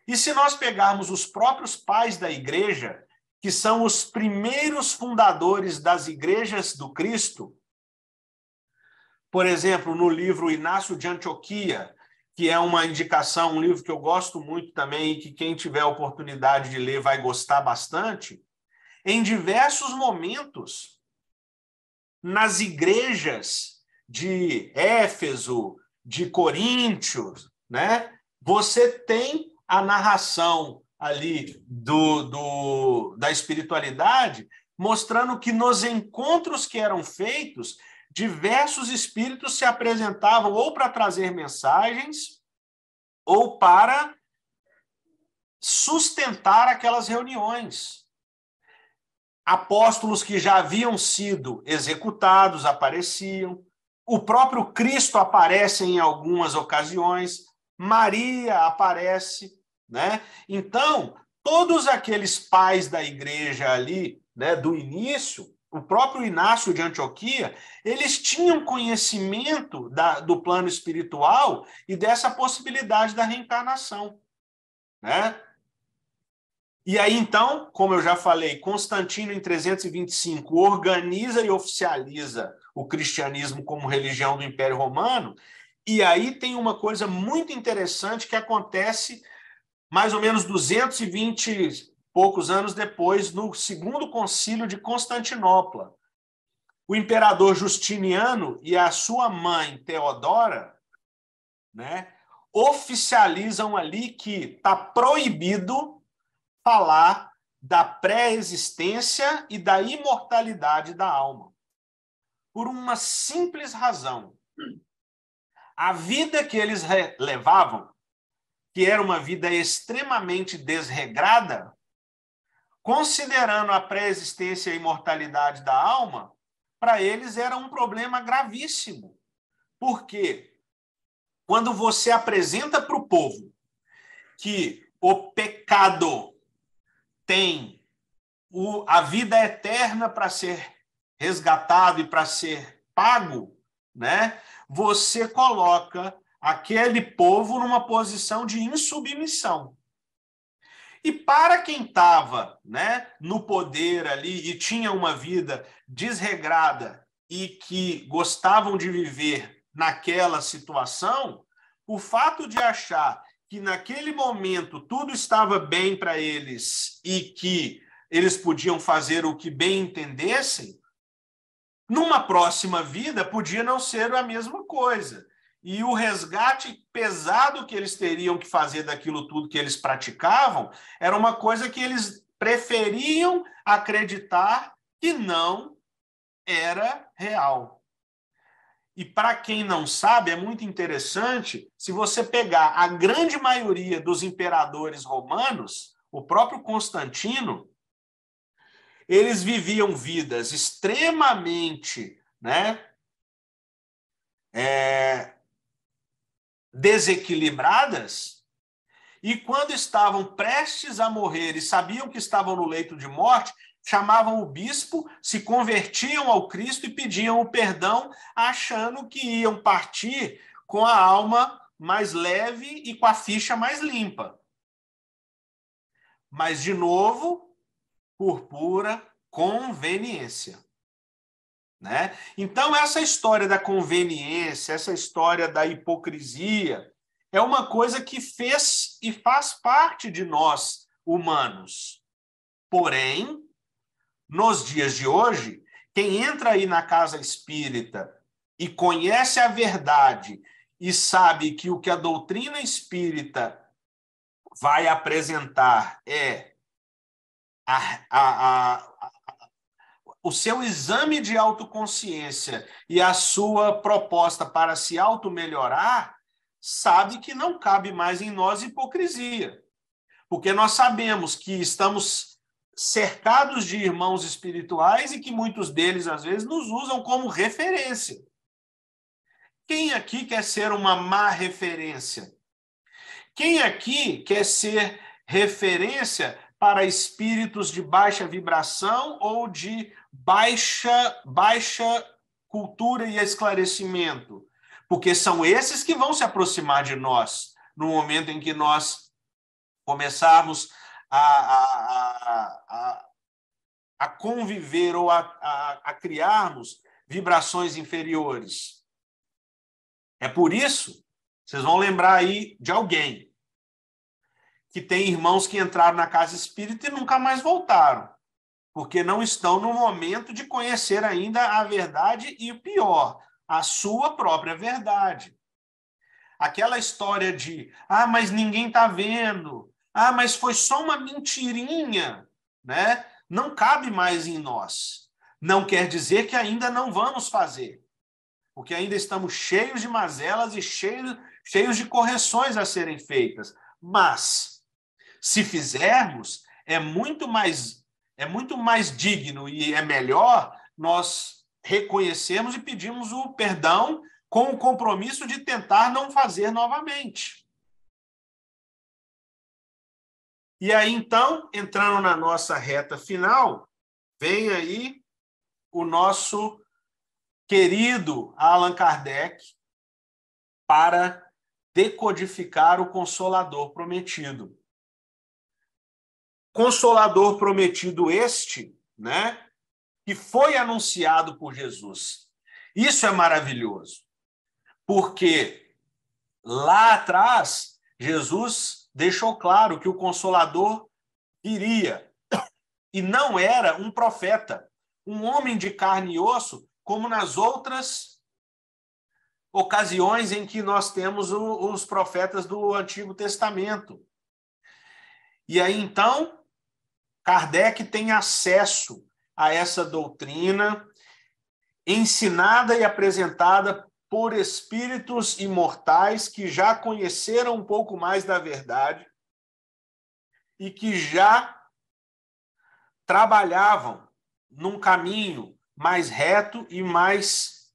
E se nós pegarmos os próprios pais da igreja, que são os primeiros fundadores das igrejas do Cristo, por exemplo, no livro Inácio de Antioquia, que é uma indicação, um livro que eu gosto muito também e que quem tiver a oportunidade de ler vai gostar bastante, em diversos momentos nas igrejas de Éfeso, de Coríntios, né? Você tem a narração ali do, do da espiritualidade mostrando que nos encontros que eram feitos, diversos espíritos se apresentavam ou para trazer mensagens ou para sustentar aquelas reuniões apóstolos que já haviam sido executados apareciam, o próprio Cristo aparece em algumas ocasiões, Maria aparece, né? Então, todos aqueles pais da igreja ali, né, do início, o próprio Inácio de Antioquia, eles tinham conhecimento da, do plano espiritual e dessa possibilidade da reencarnação, né? E aí, então, como eu já falei, Constantino, em 325, organiza e oficializa o cristianismo como religião do Império Romano. E aí tem uma coisa muito interessante que acontece mais ou menos 220 poucos anos depois, no segundo concílio de Constantinopla. O imperador Justiniano e a sua mãe Teodora, né, oficializam ali que está proibido falar da pré-existência e da imortalidade da alma. Por uma simples razão. A vida que eles levavam, que era uma vida extremamente desregrada, considerando a pré-existência e a imortalidade da alma, para eles era um problema gravíssimo. Porque quando você apresenta para o povo que o pecado tem o, a vida eterna para ser resgatado e para ser pago, né? Você coloca aquele povo numa posição de insubmissão. E para quem estava, né, no poder ali e tinha uma vida desregrada e que gostavam de viver naquela situação, o fato de achar que naquele momento tudo estava bem para eles e que eles podiam fazer o que bem entendessem, numa próxima vida podia não ser a mesma coisa. E o resgate pesado que eles teriam que fazer daquilo tudo que eles praticavam era uma coisa que eles preferiam acreditar que não era real. E para quem não sabe, é muito interessante se você pegar a grande maioria dos imperadores romanos, o próprio Constantino, eles viviam vidas extremamente né, é, desequilibradas, e quando estavam prestes a morrer e sabiam que estavam no leito de morte, chamavam o bispo, se convertiam ao Cristo e pediam o perdão, achando que iam partir com a alma mais leve e com a ficha mais limpa. Mas, de novo, por pura conveniência. Né? Então, essa história da conveniência, essa história da hipocrisia, é uma coisa que fez e faz parte de nós, humanos. Porém, nos dias de hoje, quem entra aí na casa espírita e conhece a verdade e sabe que o que a doutrina espírita vai apresentar é a, a, a, o seu exame de autoconsciência e a sua proposta para se automelhorar, sabe que não cabe mais em nós hipocrisia. Porque nós sabemos que estamos cercados de irmãos espirituais e que muitos deles, às vezes, nos usam como referência. Quem aqui quer ser uma má referência? Quem aqui quer ser referência para espíritos de baixa vibração ou de baixa, baixa cultura e esclarecimento? Porque são esses que vão se aproximar de nós no momento em que nós começarmos a, a, a, a conviver ou a, a, a criarmos vibrações inferiores. É por isso, vocês vão lembrar aí de alguém que tem irmãos que entraram na casa espírita e nunca mais voltaram, porque não estão no momento de conhecer ainda a verdade e o pior, a sua própria verdade. Aquela história de, ah, mas ninguém está vendo, ah, mas foi só uma mentirinha, né? Não cabe mais em nós. Não quer dizer que ainda não vamos fazer, porque ainda estamos cheios de mazelas e cheios, cheios de correções a serem feitas. Mas se fizermos, é muito mais é muito mais digno e é melhor nós reconhecemos e pedimos o perdão com o compromisso de tentar não fazer novamente. E aí, então, entrando na nossa reta final, vem aí o nosso querido Allan Kardec para decodificar o Consolador Prometido. Consolador Prometido este, né, que foi anunciado por Jesus. Isso é maravilhoso, porque lá atrás, Jesus deixou claro que o Consolador iria E não era um profeta, um homem de carne e osso, como nas outras ocasiões em que nós temos o, os profetas do Antigo Testamento. E aí, então, Kardec tem acesso a essa doutrina ensinada e apresentada por espíritos imortais que já conheceram um pouco mais da verdade e que já trabalhavam num caminho mais reto e mais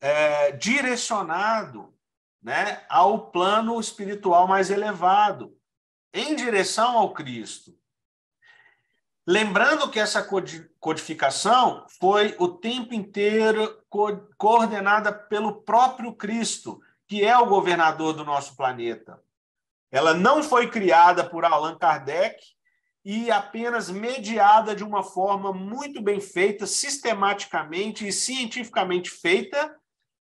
é, direcionado né, ao plano espiritual mais elevado, em direção ao Cristo. Lembrando que essa codificação foi o tempo inteiro co coordenada pelo próprio Cristo, que é o governador do nosso planeta. Ela não foi criada por Allan Kardec e apenas mediada de uma forma muito bem feita, sistematicamente e cientificamente feita,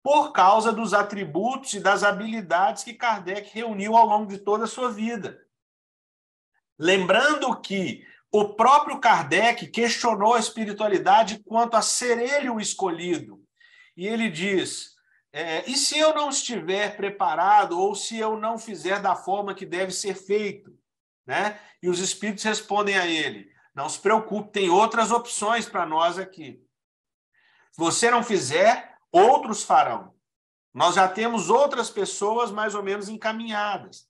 por causa dos atributos e das habilidades que Kardec reuniu ao longo de toda a sua vida. Lembrando que o próprio Kardec questionou a espiritualidade quanto a ser ele o escolhido. E ele diz: é, e se eu não estiver preparado ou se eu não fizer da forma que deve ser feito? Né? E os espíritos respondem a ele: não se preocupe, tem outras opções para nós aqui. Se você não fizer, outros farão. Nós já temos outras pessoas mais ou menos encaminhadas.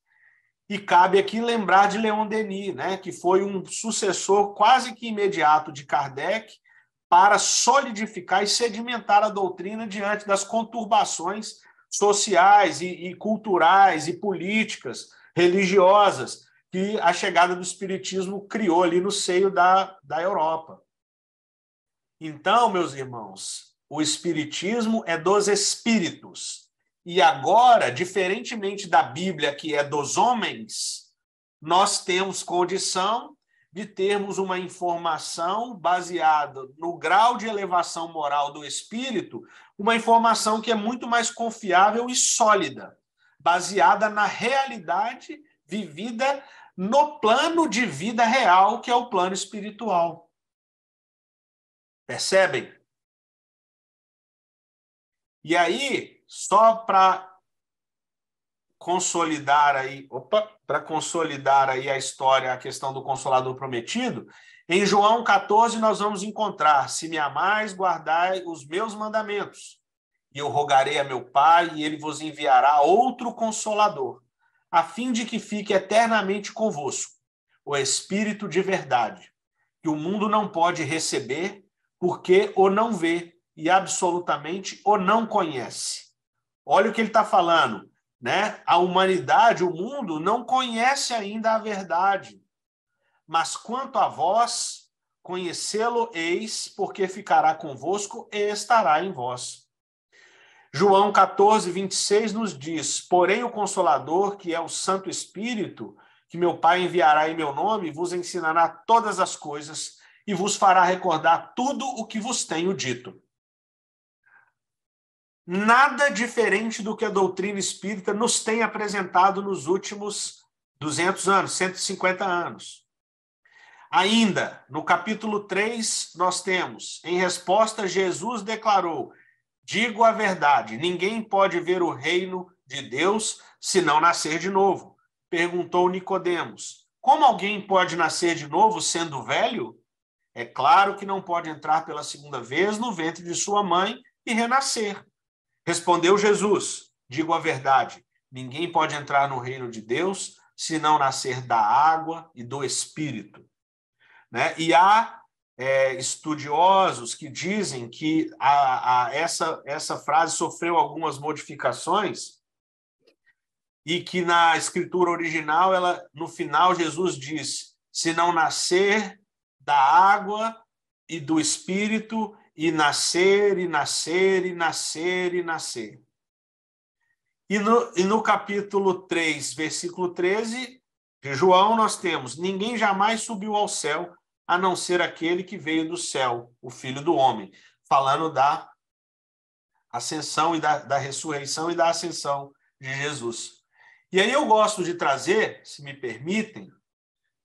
E cabe aqui lembrar de Leon Denis, né, que foi um sucessor quase que imediato de Kardec para solidificar e sedimentar a doutrina diante das conturbações sociais e, e culturais e políticas, religiosas, que a chegada do Espiritismo criou ali no seio da, da Europa. Então, meus irmãos, o Espiritismo é dos espíritos, e agora, diferentemente da Bíblia, que é dos homens, nós temos condição de termos uma informação baseada no grau de elevação moral do espírito, uma informação que é muito mais confiável e sólida, baseada na realidade vivida no plano de vida real, que é o plano espiritual. Percebem? E aí, só para consolidar aí, opa, para consolidar aí a história, a questão do consolador prometido, em João 14 nós vamos encontrar: se me amais, guardai os meus mandamentos. E eu rogarei a meu Pai, e ele vos enviará outro consolador, a fim de que fique eternamente convosco, o Espírito de verdade, que o mundo não pode receber, porque o não vê e absolutamente o não conhece Olha o que ele está falando. Né? A humanidade, o mundo, não conhece ainda a verdade. Mas quanto a vós, conhecê-lo eis, porque ficará convosco e estará em vós. João 14, 26 nos diz: Porém, o Consolador, que é o Santo Espírito, que meu Pai enviará em meu nome, vos ensinará todas as coisas e vos fará recordar tudo o que vos tenho dito nada diferente do que a doutrina espírita nos tem apresentado nos últimos 200 anos, 150 anos. Ainda, no capítulo 3, nós temos, em resposta, Jesus declarou: Digo a verdade, ninguém pode ver o reino de Deus se não nascer de novo. Perguntou Nicodemos: Como alguém pode nascer de novo sendo velho? É claro que não pode entrar pela segunda vez no ventre de sua mãe e renascer. Respondeu Jesus: Digo a verdade, ninguém pode entrar no reino de Deus se não nascer da água e do espírito. Né? E há é, estudiosos que dizem que a, a, essa, essa frase sofreu algumas modificações e que na escritura original, ela, no final, Jesus diz: se não nascer da água e do espírito, e nascer, e nascer, e nascer, e nascer. E no, e no capítulo 3, versículo 13 de João, nós temos: Ninguém jamais subiu ao céu a não ser aquele que veio do céu, o Filho do Homem. Falando da ascensão e da, da ressurreição e da ascensão de Jesus. E aí eu gosto de trazer, se me permitem,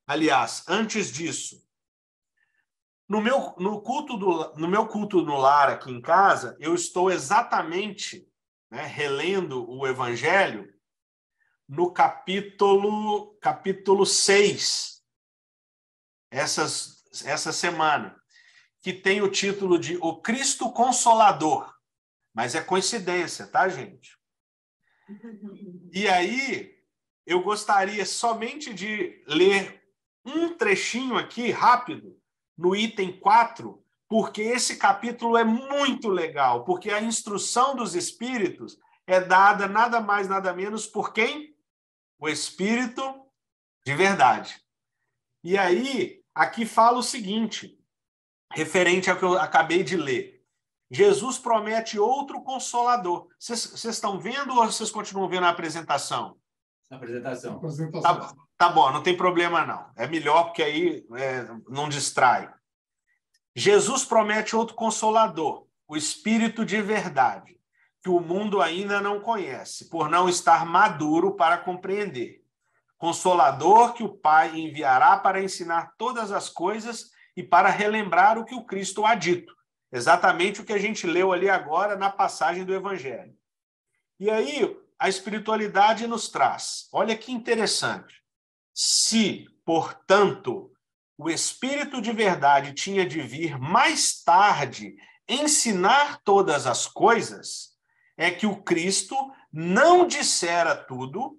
aliás, antes disso, no meu, no, culto do, no meu culto no lar aqui em casa, eu estou exatamente né, relendo o Evangelho no capítulo, capítulo 6, essas, essa semana, que tem o título de O Cristo Consolador. Mas é coincidência, tá, gente? E aí, eu gostaria somente de ler um trechinho aqui, rápido, no item 4, porque esse capítulo é muito legal, porque a instrução dos espíritos é dada nada mais, nada menos por quem? O espírito de verdade. E aí, aqui fala o seguinte, referente ao que eu acabei de ler. Jesus promete outro consolador. Vocês estão vendo ou vocês continuam vendo a apresentação? A apresentação. apresentação. Tá, tá, bom, não tem problema não. É melhor porque aí é, não distrai. Jesus promete outro consolador, o Espírito de verdade, que o mundo ainda não conhece, por não estar maduro para compreender. Consolador que o Pai enviará para ensinar todas as coisas e para relembrar o que o Cristo há dito. Exatamente o que a gente leu ali agora na passagem do Evangelho. E aí, a espiritualidade nos traz. Olha que interessante. Se, portanto, o Espírito de verdade tinha de vir mais tarde ensinar todas as coisas, é que o Cristo não dissera tudo.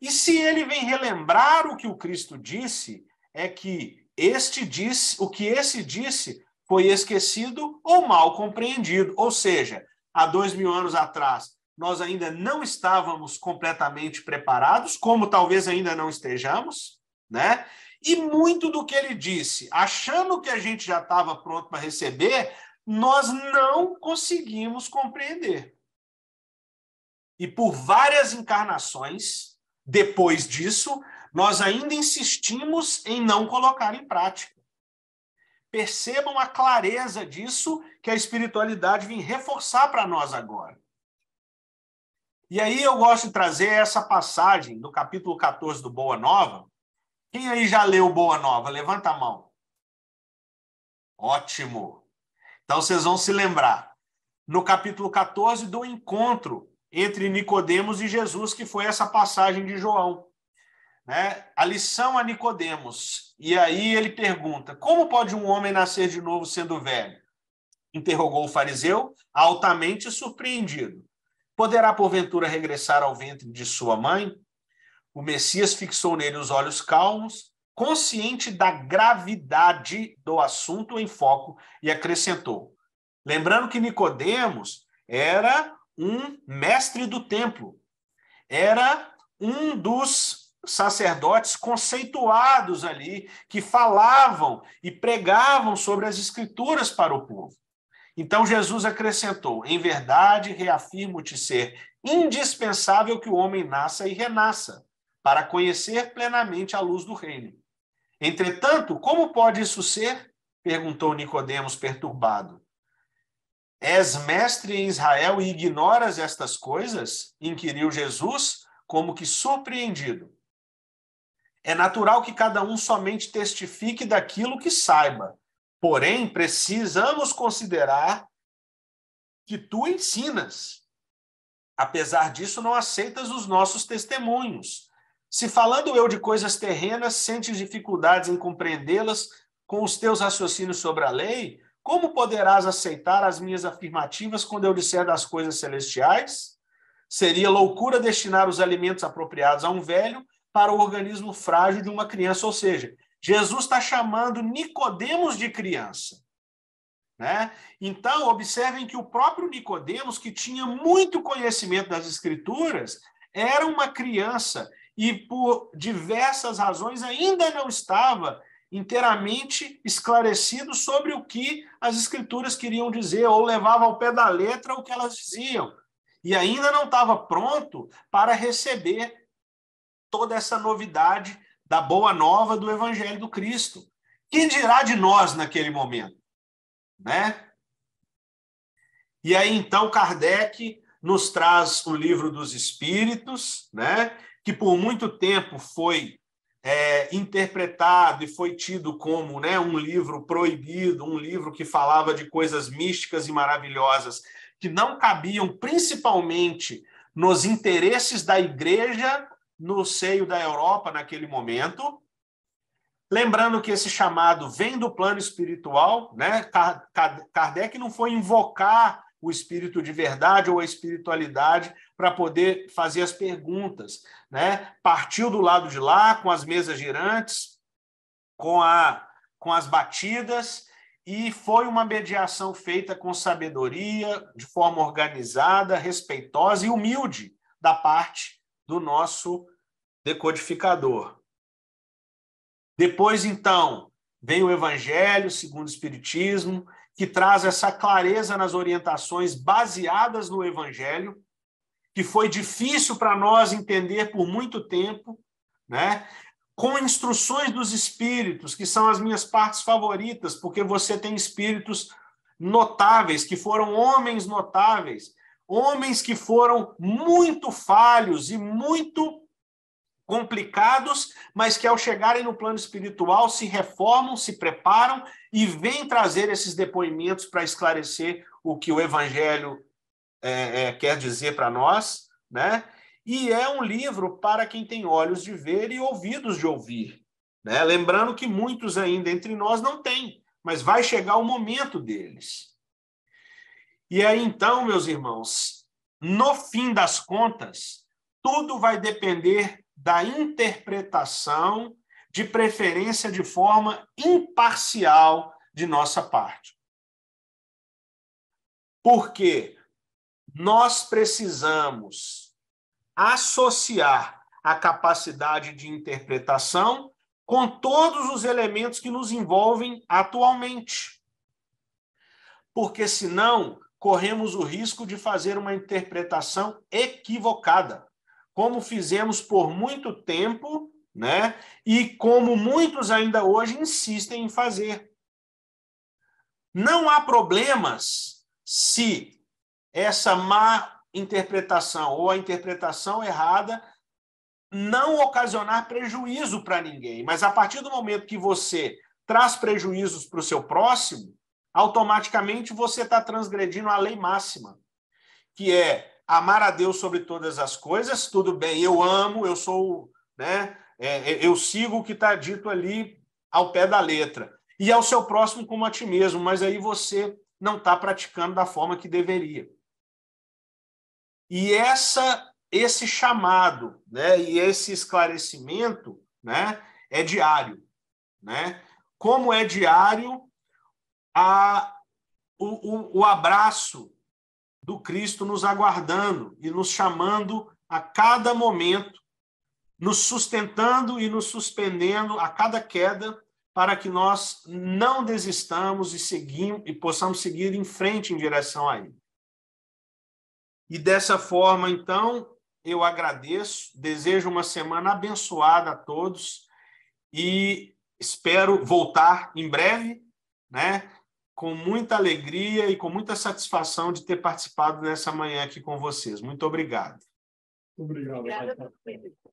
E se ele vem relembrar o que o Cristo disse, é que este disse, o que esse disse foi esquecido ou mal compreendido. Ou seja, há dois mil anos atrás nós ainda não estávamos completamente preparados, como talvez ainda não estejamos, né? E muito do que ele disse, achando que a gente já estava pronto para receber, nós não conseguimos compreender. E por várias encarnações, depois disso, nós ainda insistimos em não colocar em prática. Percebam a clareza disso que a espiritualidade vem reforçar para nós agora. E aí eu gosto de trazer essa passagem do capítulo 14 do Boa Nova. Quem aí já leu Boa Nova? Levanta a mão. Ótimo. Então vocês vão se lembrar no capítulo 14 do encontro entre Nicodemos e Jesus, que foi essa passagem de João. Né? A lição a Nicodemos. E aí ele pergunta: Como pode um homem nascer de novo sendo velho? Interrogou o fariseu, altamente surpreendido. Poderá, porventura, regressar ao ventre de sua mãe? O Messias fixou nele os olhos calmos, consciente da gravidade do assunto em foco, e acrescentou: Lembrando que Nicodemos era um mestre do templo, era um dos sacerdotes conceituados ali que falavam e pregavam sobre as escrituras para o povo. Então Jesus acrescentou: Em verdade, reafirmo-te ser indispensável que o homem nasça e renasça, para conhecer plenamente a luz do reino. Entretanto, como pode isso ser? perguntou Nicodemos perturbado. És mestre em Israel e ignoras estas coisas? inquiriu Jesus, como que surpreendido. É natural que cada um somente testifique daquilo que saiba, Porém, precisamos considerar que tu ensinas. Apesar disso, não aceitas os nossos testemunhos. Se falando eu de coisas terrenas, sentes dificuldades em compreendê-las com os teus raciocínios sobre a lei, como poderás aceitar as minhas afirmativas quando eu disser das coisas celestiais? Seria loucura destinar os alimentos apropriados a um velho para o organismo frágil de uma criança, ou seja, Jesus está chamando Nicodemos de criança. Né? Então, observem que o próprio Nicodemos, que tinha muito conhecimento das escrituras, era uma criança e por diversas razões ainda não estava inteiramente esclarecido sobre o que as escrituras queriam dizer ou levava ao pé da letra o que elas diziam. E ainda não estava pronto para receber toda essa novidade da boa nova do Evangelho do Cristo. Quem dirá de nós naquele momento? Né? E aí, então, Kardec nos traz o livro dos Espíritos, né? que por muito tempo foi é, interpretado e foi tido como né, um livro proibido, um livro que falava de coisas místicas e maravilhosas que não cabiam principalmente nos interesses da igreja no seio da Europa naquele momento. Lembrando que esse chamado vem do plano espiritual, né? Kardec não foi invocar o espírito de verdade ou a espiritualidade para poder fazer as perguntas, né? Partiu do lado de lá com as mesas girantes, com a com as batidas e foi uma mediação feita com sabedoria, de forma organizada, respeitosa e humilde da parte do nosso decodificador. Depois, então, vem o Evangelho segundo o Espiritismo, que traz essa clareza nas orientações baseadas no Evangelho, que foi difícil para nós entender por muito tempo, né? com instruções dos espíritos, que são as minhas partes favoritas, porque você tem espíritos notáveis, que foram homens notáveis, homens que foram muito falhos e muito complicados, mas que ao chegarem no plano espiritual se reformam, se preparam e vêm trazer esses depoimentos para esclarecer o que o Evangelho é, é, quer dizer para nós, né? E é um livro para quem tem olhos de ver e ouvidos de ouvir, né? Lembrando que muitos ainda entre nós não têm, mas vai chegar o momento deles. E aí então, meus irmãos, no fim das contas, tudo vai depender da interpretação, de preferência de forma imparcial de nossa parte. Porque nós precisamos associar a capacidade de interpretação com todos os elementos que nos envolvem atualmente. Porque senão corremos o risco de fazer uma interpretação equivocada, como fizemos por muito tempo, né? E como muitos ainda hoje insistem em fazer. Não há problemas se essa má interpretação ou a interpretação errada não ocasionar prejuízo para ninguém, mas a partir do momento que você traz prejuízos para o seu próximo, automaticamente você está transgredindo a lei máxima, que é amar a Deus sobre todas as coisas. Tudo bem, eu amo, eu sou, né? É, é eu sigo o que está dito ali ao pé da letra e ao seu próximo como a ti mesmo, mas aí você não está praticando da forma que deveria. E essa, esse chamado, né? E esse esclarecimento, né? É diário, né? Como é diário, a, o, o, o abraço do Cristo nos aguardando e nos chamando a cada momento, nos sustentando e nos suspendendo a cada queda, para que nós não desistamos e seguimos e possamos seguir em frente em direção a Ele. E dessa forma, então, eu agradeço, desejo uma semana abençoada a todos e espero voltar em breve, né? com muita alegria e com muita satisfação de ter participado nessa manhã aqui com vocês. Muito obrigado. Obrigado. Obrigada,